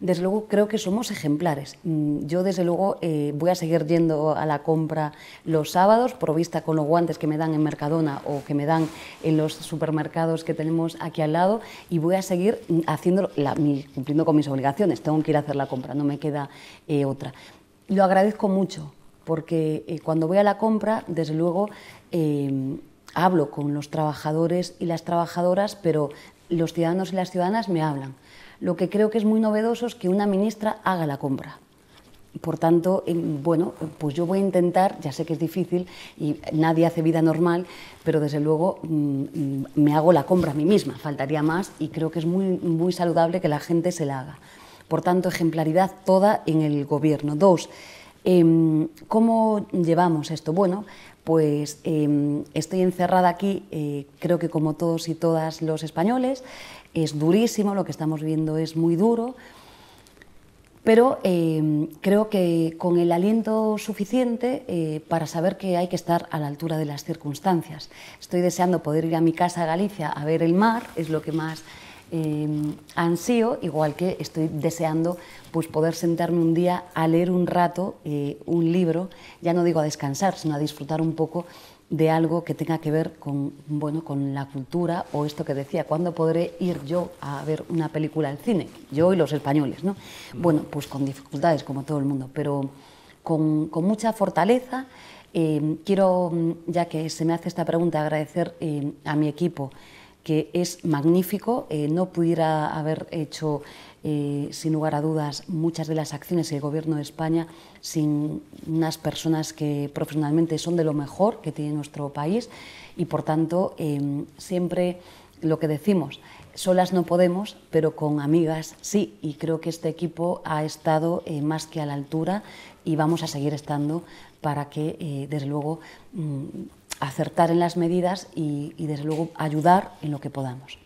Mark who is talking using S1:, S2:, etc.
S1: desde luego creo que somos ejemplares. Mm, yo desde luego eh, voy a seguir yendo a la compra los sábados, provista con los guantes que me dan en Mercadona o que me dan en los supermercados que tenemos aquí al lado y voy a seguir mm, haciendo cumpliendo con mis obligaciones. Tengo que ir a hacer la compra, no me queda eh, otra. Lo agradezco mucho porque eh, cuando voy a la compra, desde luego hablo con los trabajadores y las trabajadoras, pero los ciudadanos y las ciudadanas me hablan. Lo que creo que es muy novedoso es que una ministra haga la compra. Por tanto, em, bueno, pues yo voy a intentar, ya sé que es difícil y nadie hace vida normal, pero desde luego mm, me hago la compra a mí misma, faltaría más y creo que es muy, muy saludable que la gente se la haga. Por tanto, ejemplaridad toda en el gobierno. Dos, Em, ¿Cómo llevamos esto? Bueno, pues em, estoy encerrada aquí, eh, creo que como todos y todas los españoles, es durísimo, lo que estamos viendo es muy duro, pero em, creo que con el aliento suficiente eh, para saber que hay que estar a la altura de las circunstancias. Estoy deseando poder ir a mi casa a Galicia a ver el mar, es lo que más eh, ansío, igual que estoy deseando pues, poder sentarme un día a leer un rato eh, un libro, ya no digo a descansar, sino a disfrutar un poco de algo que tenga que ver con, bueno, con la cultura o esto que decía, ¿cuándo podré ir yo a ver una película al cine? Yo y los españoles, ¿no? Mm. Bueno, pues con dificultades como todo el mundo, pero con, mucha fortaleza. Em, quiero, ya que se me hace esta pregunta, agradecer em, a mi equipo, que es magnífico. Eh, no pudiera haber hecho, eh, sin lugar a dudas, muchas de las acciones del Gobierno de España sin unas personas que profesionalmente son de lo mejor que tiene nuestro país y, por tanto, em, siempre lo que decimos, solas no podemos, pero con amigas sí. Y creo que este equipo ha estado eh, más que a la altura y vamos a seguir estando para que, desde luego, mm, acertar en las medidas y, desde luego ayudar en lo que podamos.